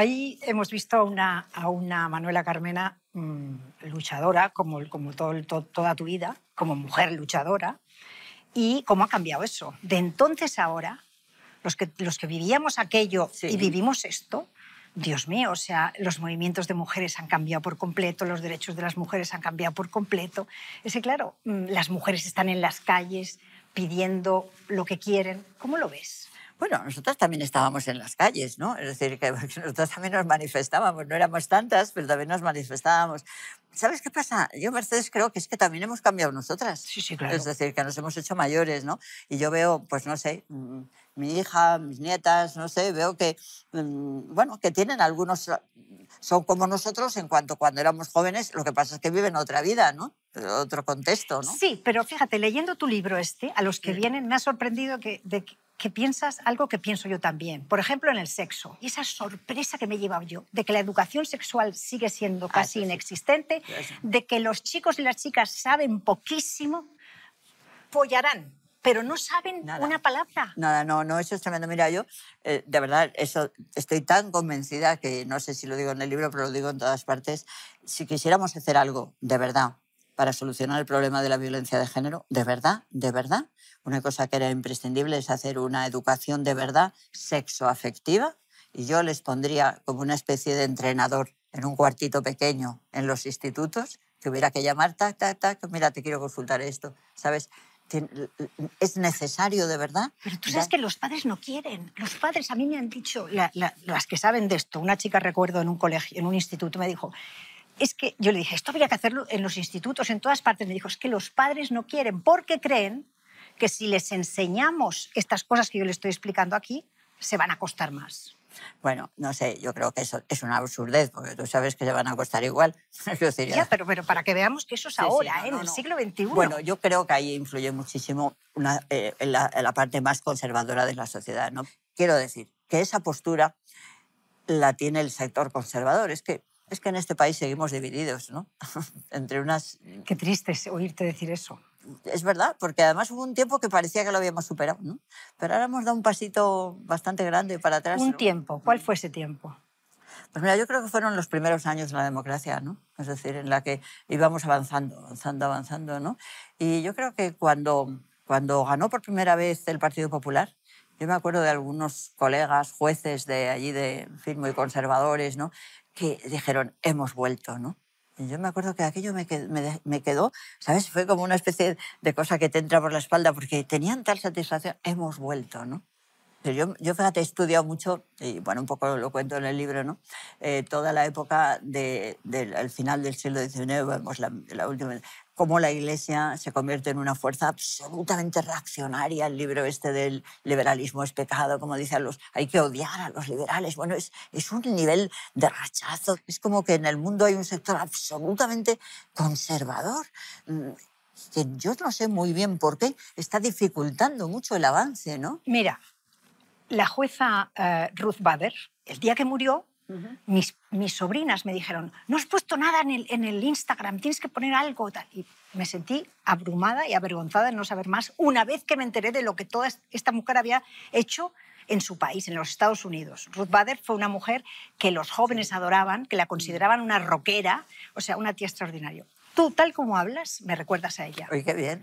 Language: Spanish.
Ahí hemos visto a una, a una Manuela Carmena mm, luchadora, como, como todo, toda tu vida, como mujer luchadora, y cómo ha cambiado eso. De entonces a ahora, los que, los que vivíamos aquello y vivimos esto, Dios mío, o sea, los movimientos de mujeres han cambiado por completo, los derechos de las mujeres han cambiado por completo. Ese claro, mm, las mujeres están en las calles pidiendo lo que quieren. ¿Cómo lo ves? Bueno, nosotras también estábamos en las calles, ¿no? Es decir, que nosotros también nos manifestábamos, no éramos tantas, pero también nos manifestábamos. ¿Sabes qué pasa? Yo, Mercedes, creo que es que también hemos cambiado nosotras. Sí, sí, claro. Es decir, que nos hemos hecho mayores, ¿no? Y yo veo, pues no sé, mm, mi hija, mis nietas, no sé, veo que, mm, bueno, que tienen algunos, son como nosotros en cuanto cuando éramos jóvenes, lo que pasa es que viven otra vida, ¿no? Otro contexto, ¿no? Sí, pero fíjate, leyendo tu libro este, a los que vienen, me ha sorprendido que, de, que piensas algo que pienso yo también. Por ejemplo, en el sexo. Y esa sorpresa que me llevaba yo de que la educación sexual sigue siendo ah, casi inexistente, de que los chicos y las chicas saben poquísimo, pollarán, pero no saben una palabra. Nada, no, no, eso es tremendo. Mira, yo, eh, de verdad, eso, estoy tan convencida que no sé si lo digo en el libro, pero lo digo en todas partes. Si quisiéramos hacer algo, de verdad, para solucionar el problema de la violencia de género, de verdad, de verdad. Una cosa que era imprescindible es hacer una educación de verdad sexoafectiva y yo les pondría como una especie de entrenador en un cuartito pequeño en los institutos que hubiera que llamar, tac, tac, tac, mira, te quiero consultar esto, ¿sabes? es necesario de verdad. Pero tú sabes que los padres no quieren. Los padres, a mí me han dicho, las que saben de esto, una chica recuerdo en un colegio, en un instituto, me dijo, es que yo le dije, esto habría que hacerlo en los institutos, en todas partes. Me dijo, es que los padres no quieren porque creen que si les enseñamos estas cosas que yo le estoy explicando aquí, se van a costar más. Bueno, no sé, yo creo que eso es una absurdez, porque tú sabes que se van a costar igual. pero, pero para que veamos que eso es ahora, ¿eh? en el siglo XXI. Bueno, yo creo que ahí influye muchísimo eh, la, parte más conservadora de la sociedad. ¿no? Quiero decir que esa postura la tiene el sector conservador. Es que es que en este país seguimos divididos, ¿no? Entre unas... Qué triste oírte decir eso. Es verdad, porque además hubo un tiempo que parecía que lo habíamos superado, ¿no? Pero ahora hemos dado un pasito bastante grande para atrás. ¿Un tiempo? ¿Cuál fue ese tiempo? Pues mira, yo creo que fueron los primeros años de la democracia, ¿no? Es decir, en la que íbamos avanzando, avanzando, avanzando, ¿no? Y yo creo que cuando, cuando ganó por primera vez el Partido Popular, yo me acuerdo de algunos colegas, jueces de allí, de, muy conservadores, ¿no? que dijeron, hemos vuelto, ¿no? Y yo me acuerdo que aquello me quedó, me, quedó, ¿sabes? Fue como una especie de cosa que te entra por la espalda, porque tenían tal satisfacción, hemos vuelto, ¿no? Yo, yo, fíjate, he estudiado mucho, y bueno, un poco lo cuento en el libro, ¿no? Eh, toda la época del final del siglo XIX, vemos la, la, última, cómo la Iglesia se convierte en una fuerza absolutamente reaccionaria. El libro este del liberalismo es pecado, como dicen los, hay que odiar a los liberales. Bueno, es, es un nivel de rechazo. Es como que en el mundo hay un sector absolutamente conservador mm, que yo no sé muy bien por qué está dificultando mucho el avance, ¿no? Mira, la jueza eh, Ruth Bader, el día que murió, mis, mis, sobrinas me dijeron, no has puesto nada en el, en el Instagram, tienes que poner algo Y me sentí abrumada y avergonzada de no saber más una vez que me enteré de lo que toda esta mujer había hecho en su país, en los Estados Unidos. Ruth Bader fue una mujer que los jóvenes adoraban, que la mm. consideraban una roquera, o sea, una tía extraordinaria. Tú, tal como hablas, me recuerdas a ella. Oye, qué bien.